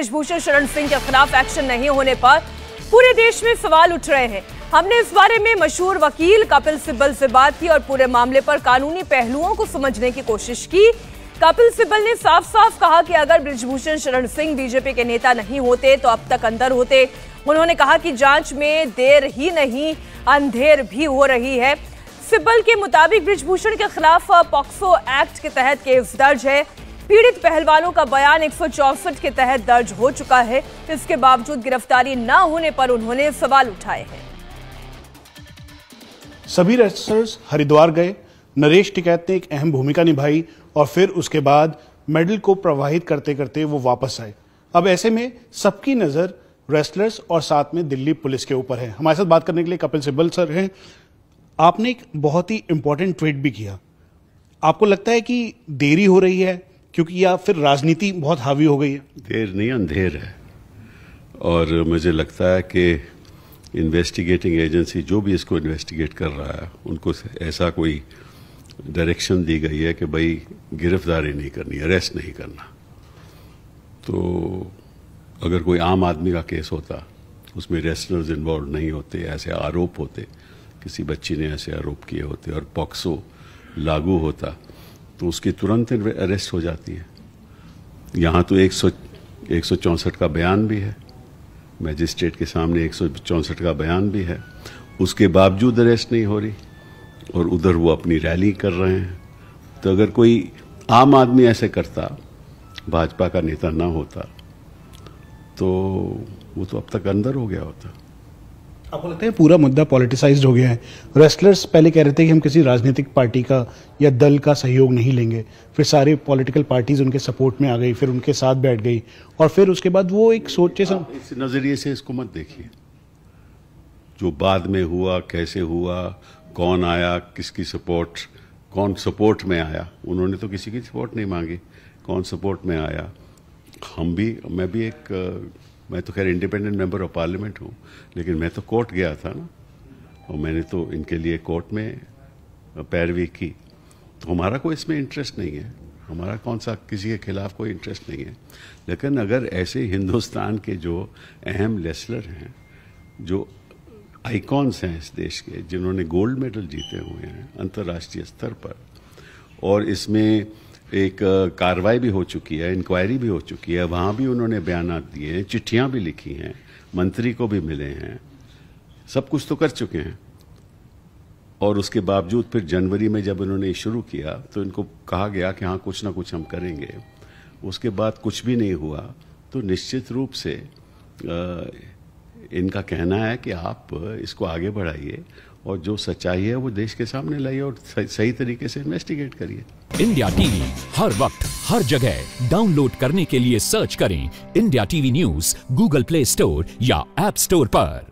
ब्रजभूषण शरण सिंह के खिलाफ एक्शन नहीं होने पर पूरे देश में सवाल उठ रहे हैं हमने इस बारे में मशहूर वकील कपिल सिब्बल से बात की और पूरे मामले पर कानूनी पहलुओं को समझने की कोशिश की कपिल सिब्बल ने साफ साफ कहा कि अगर ब्रजभूषण शरण सिंह बीजेपी के नेता नहीं होते तो अब तक अंदर होते उन्होंने कहा कि जांच में देर ही नहीं अंधेर भी हो रही है सिब्बल के मुताबिक ब्रिजभूषण के खिलाफ पॉक्सो एक्ट के तहत केस दर्ज है पीड़ित पहलवानों का बयान एक के तहत दर्ज हो चुका है इसके बावजूद गिरफ्तारी न होने पर उन्होंने सवाल उठाए हैं सभी रेसलर्स हरिद्वार गए नरेश टिकैत ने एक अहम भूमिका निभाई और फिर उसके बाद मेडल को प्रवाहित करते करते वो वापस आए अब ऐसे में सबकी नज़र रेसलर्स और साथ में दिल्ली पुलिस के ऊपर है हमारे साथ बात करने के लिए कपिल सिब्बल सर हैं आपने एक बहुत ही इंपॉर्टेंट ट्वीट भी किया आपको लगता है कि देरी हो रही है क्योंकि यह फिर राजनीति बहुत हावी हो गई है देर नहीं अंधेर है और मुझे लगता है कि इन्वेस्टिगेटिंग एजेंसी जो भी इसको इन्वेस्टिगेट कर रहा है उनको ऐसा कोई डायरेक्शन दी गई है कि भाई गिरफ्तारी नहीं करनी अरेस्ट नहीं करना तो अगर कोई आम आदमी का केस होता उसमें रेस्टलर्स इन्वॉल्व नहीं होते ऐसे आरोप होते किसी बच्ची ने ऐसे आरोप किए होते और पॉक्सो लागू होता तो उसकी तुरंत अरेस्ट हो जाती है यहाँ तो एक सौ एक सौ चौंसठ का बयान भी है मैजिस्ट्रेट के सामने एक सौ चौंसठ का बयान भी है उसके बावजूद अरेस्ट नहीं हो रही और उधर वो अपनी रैली कर रहे हैं तो अगर कोई आम आदमी ऐसे करता भाजपा का नेता ना होता तो वो तो अब तक अंदर हो गया होता आपको लगता है पूरा मुद्दा पॉलिटिसाइज्ड हो गया है रेस्लर्स पहले कह रहे थे कि हम किसी राजनीतिक पार्टी का या दल का सहयोग नहीं लेंगे फिर सारे पॉलिटिकल पार्टीज उनके सपोर्ट में आ गई फिर उनके साथ बैठ गई और फिर उसके बाद वो एक सोचे सम... इस नज़रिए से इसको मत देखिए जो बाद में हुआ कैसे हुआ कौन आया किसकी सपोर्ट कौन सपोर्ट में आया उन्होंने तो किसी की सपोर्ट नहीं मांगी कौन सपोर्ट में आया हम भी मैं भी एक मैं तो खैर इंडिपेंडेंट मेंबर ऑफ पार्लियामेंट हूँ लेकिन मैं तो कोर्ट गया था ना और मैंने तो इनके लिए कोर्ट में पैरवी की तो हमारा कोई इसमें इंटरेस्ट नहीं है हमारा कौन सा किसी के खिलाफ कोई इंटरेस्ट नहीं है लेकिन अगर ऐसे हिंदुस्तान के जो अहम लेसलर हैं जो आइकॉन्स हैं इस देश के जिन्होंने गोल्ड मेडल जीते हुए हैं अंतर्राष्ट्रीय स्तर पर और इसमें एक कार्रवाई भी हो चुकी है इंक्वायरी भी हो चुकी है वहाँ भी उन्होंने बयान दिए हैं चिट्ठियाँ भी लिखी हैं मंत्री को भी मिले हैं सब कुछ तो कर चुके हैं और उसके बावजूद फिर जनवरी में जब इन्होंने शुरू किया तो इनको कहा गया कि हाँ कुछ ना कुछ हम करेंगे उसके बाद कुछ भी नहीं हुआ तो निश्चित रूप से आ, इनका कहना है कि आप इसको आगे बढ़ाइए और जो सच्चाई है वो देश के सामने लाइए और सही तरीके से इन्वेस्टिगेट करिए इंडिया टीवी हर वक्त हर जगह डाउनलोड करने के लिए सर्च करें India TV news Google play store या एप स्टोर पर